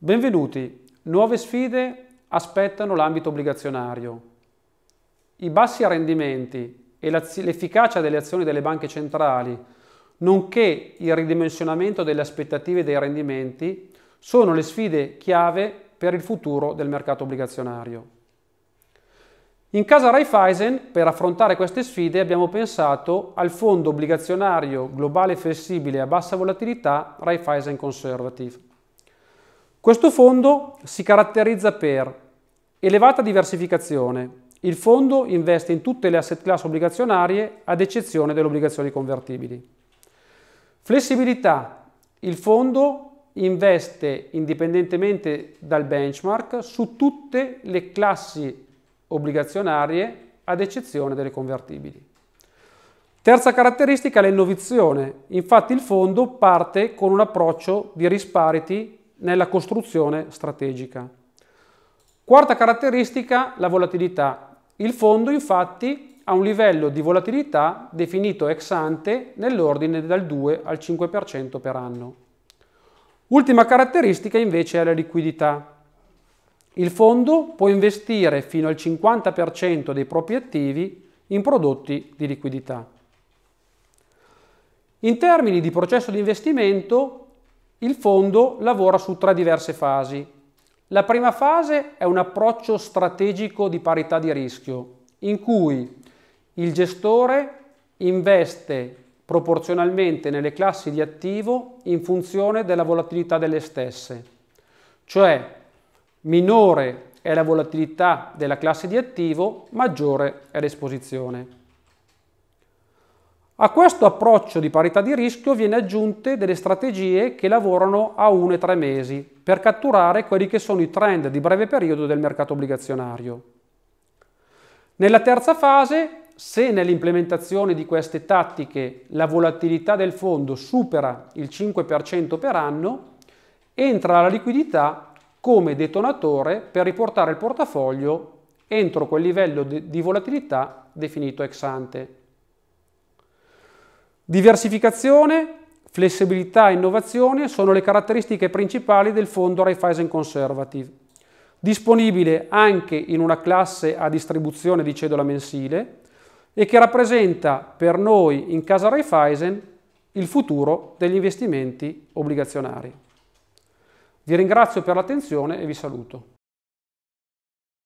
Benvenuti, nuove sfide aspettano l'ambito obbligazionario. I bassi rendimenti e l'efficacia delle azioni delle banche centrali, nonché il ridimensionamento delle aspettative dei rendimenti, sono le sfide chiave per il futuro del mercato obbligazionario. In casa Raiffeisen, per affrontare queste sfide, abbiamo pensato al fondo obbligazionario globale flessibile a bassa volatilità Raiffeisen Conservative questo fondo si caratterizza per elevata diversificazione. Il fondo investe in tutte le asset class obbligazionarie ad eccezione delle obbligazioni convertibili. Flessibilità. Il fondo investe indipendentemente dal benchmark su tutte le classi obbligazionarie ad eccezione delle convertibili. Terza caratteristica è l'innovazione. Infatti il fondo parte con un approccio di risparity nella costruzione strategica. Quarta caratteristica, la volatilità. Il fondo infatti ha un livello di volatilità definito ex ante nell'ordine dal 2 al 5% per anno. Ultima caratteristica invece è la liquidità. Il fondo può investire fino al 50% dei propri attivi in prodotti di liquidità. In termini di processo di investimento, il fondo lavora su tre diverse fasi. La prima fase è un approccio strategico di parità di rischio, in cui il gestore investe proporzionalmente nelle classi di attivo in funzione della volatilità delle stesse, cioè minore è la volatilità della classe di attivo, maggiore è l'esposizione. A questo approccio di parità di rischio viene aggiunte delle strategie che lavorano a 1 e 3 mesi per catturare quelli che sono i trend di breve periodo del mercato obbligazionario. Nella terza fase, se nell'implementazione di queste tattiche la volatilità del fondo supera il 5% per anno, entra la liquidità come detonatore per riportare il portafoglio entro quel livello di volatilità definito ex ante. Diversificazione, flessibilità e innovazione sono le caratteristiche principali del fondo Raiffeisen Conservative. Disponibile anche in una classe a distribuzione di cedola mensile e che rappresenta per noi in casa Raiffeisen il futuro degli investimenti obbligazionari. Vi ringrazio per l'attenzione e vi saluto.